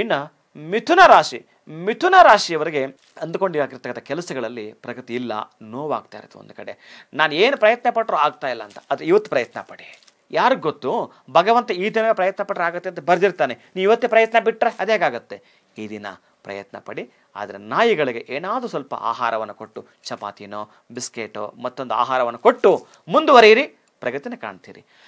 ಇನ್ನು ಮಿಥುನ ರಾಶಿ ಮಿಥುನ ರಾಶಿಯವರಿಗೆ ಅಂದ್ಕೊಂಡಿರತಕ್ಕಂಥ ಕೆಲಸಗಳಲ್ಲಿ ಪ್ರಗತಿ ಇಲ್ಲ ನೋವಾಗ್ತಾ ಇರುತ್ತೆ ಒಂದು ಕಡೆ ನಾನು ಏನು ಪ್ರಯತ್ನ ಪಟ್ಟರು ಆಗ್ತಾ ಇಲ್ಲ ಅಂತ ಅದು ಇವತ್ತು ಪ್ರಯತ್ನ ಪಡಿ ಯಾರಿಗೆ ಗೊತ್ತು ಭಗವಂತ ಈ ದಿನ ಪ್ರಯತ್ನ ಪಟ್ಟರೆ ಆಗುತ್ತೆ ಅಂತ ಬರೆದಿರ್ತಾನೆ ನೀವು ಇವತ್ತೇ ಪ್ರಯತ್ನ ಬಿಟ್ಟರೆ ಅದೇ ಆಗುತ್ತೆ ಈ ದಿನ ಪ್ರಯತ್ನ ಪಡಿ ಆದರೆ ನಾಯಿಗಳಿಗೆ ಏನಾದರೂ ಸ್ವಲ್ಪ ಆಹಾರವನ್ನು ಕೊಟ್ಟು ಚಪಾತಿನೋ ಬಿಸ್ಕೆಟೋ ಮತ್ತೊಂದು ಆಹಾರವನ್ನು ಕೊಟ್ಟು ಮುಂದುವರಿಯಿರಿ ಪ್ರಗತಿನ ಕಾಣ್ತೀರಿ